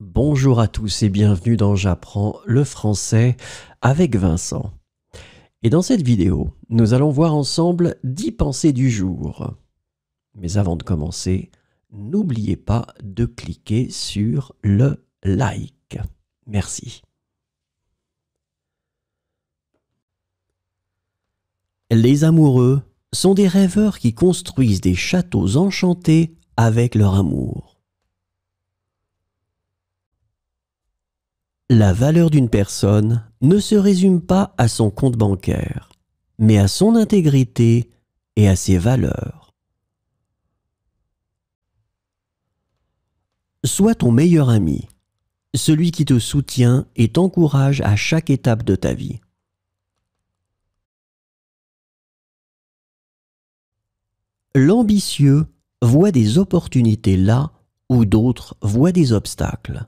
Bonjour à tous et bienvenue dans J'apprends le français avec Vincent. Et dans cette vidéo, nous allons voir ensemble 10 pensées du jour. Mais avant de commencer, n'oubliez pas de cliquer sur le like. Merci. Les amoureux sont des rêveurs qui construisent des châteaux enchantés avec leur amour. La valeur d'une personne ne se résume pas à son compte bancaire, mais à son intégrité et à ses valeurs. Sois ton meilleur ami, celui qui te soutient et t'encourage à chaque étape de ta vie. L'ambitieux voit des opportunités là où d'autres voient des obstacles.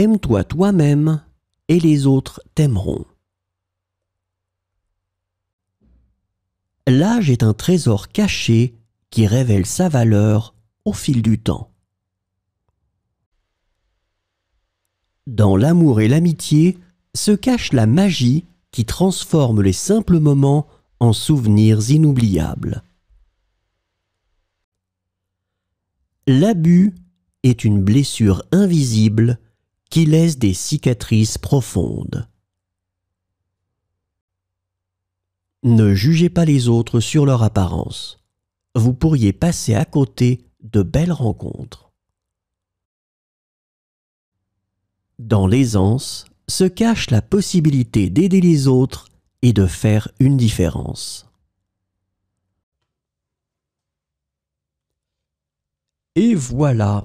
Aime-toi toi-même et les autres t'aimeront. L'âge est un trésor caché qui révèle sa valeur au fil du temps. Dans l'amour et l'amitié se cache la magie qui transforme les simples moments en souvenirs inoubliables. L'abus est une blessure invisible laissent des cicatrices profondes. Ne jugez pas les autres sur leur apparence. Vous pourriez passer à côté de belles rencontres. Dans l'aisance se cache la possibilité d'aider les autres et de faire une différence. Et voilà,